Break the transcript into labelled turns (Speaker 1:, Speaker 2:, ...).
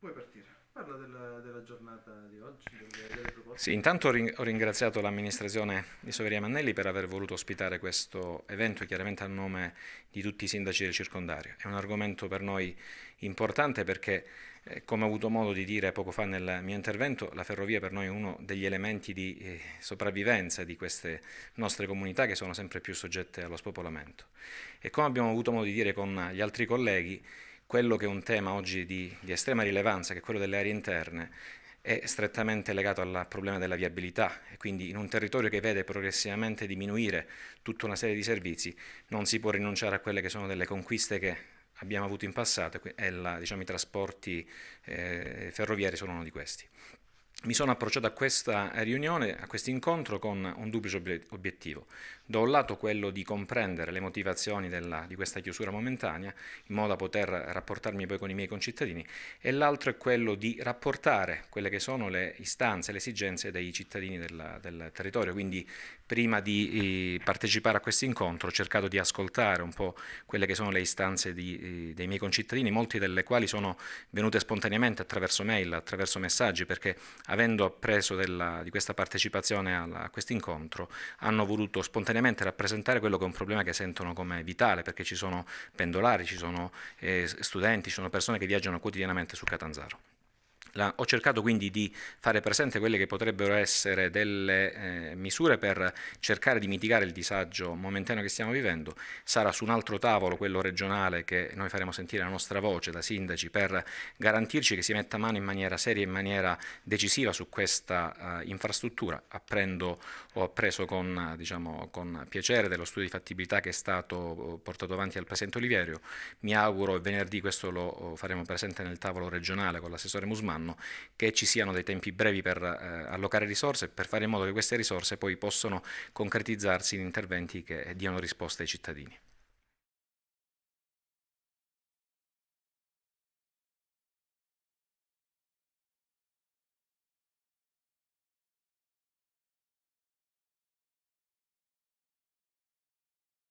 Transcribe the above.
Speaker 1: Puoi partire. Parla della, della giornata di oggi, delle, delle proposte. Sì, intanto ho ringraziato l'amministrazione di Soveria Mannelli per aver voluto ospitare questo evento, chiaramente a nome di tutti i sindaci del circondario. È un argomento per noi importante perché, eh, come ho avuto modo di dire poco fa nel mio intervento, la ferrovia per noi è uno degli elementi di eh, sopravvivenza di queste nostre comunità che sono sempre più soggette allo spopolamento. E come abbiamo avuto modo di dire con gli altri colleghi, quello che è un tema oggi di, di estrema rilevanza, che è quello delle aree interne, è strettamente legato al problema della viabilità e quindi in un territorio che vede progressivamente diminuire tutta una serie di servizi non si può rinunciare a quelle che sono delle conquiste che abbiamo avuto in passato e la, diciamo, i trasporti eh, ferroviari sono uno di questi mi sono approcciato a questa riunione, a questo incontro con un duplice obiettivo. Da un lato quello di comprendere le motivazioni della, di questa chiusura momentanea, in modo da poter rapportarmi poi con i miei concittadini, e l'altro è quello di rapportare quelle che sono le istanze, le esigenze dei cittadini della, del territorio. Quindi prima di eh, partecipare a questo incontro ho cercato di ascoltare un po' quelle che sono le istanze di, eh, dei miei concittadini, molte delle quali sono venute spontaneamente attraverso mail, attraverso messaggi, perché avendo appreso della, di questa partecipazione alla, a questo incontro, hanno voluto spontaneamente rappresentare quello che è un problema che sentono come vitale, perché ci sono pendolari, ci sono eh, studenti, ci sono persone che viaggiano quotidianamente su Catanzaro. La, ho cercato quindi di fare presente quelle che potrebbero essere delle eh, misure per cercare di mitigare il disagio momentaneo che stiamo vivendo. Sarà su un altro tavolo, quello regionale, che noi faremo sentire la nostra voce da sindaci per garantirci che si metta mano in maniera seria, in maniera decisiva su questa eh, infrastruttura. Apprendo, ho appreso con, diciamo, con piacere dello studio di fattibilità che è stato eh, portato avanti dal Presidente Olivierio. Mi auguro, venerdì questo lo oh, faremo presente nel tavolo regionale con l'assessore Musman, anno, che ci siano dei tempi brevi per eh, allocare risorse, per fare in modo che queste risorse poi possano concretizzarsi in interventi che diano risposte ai cittadini.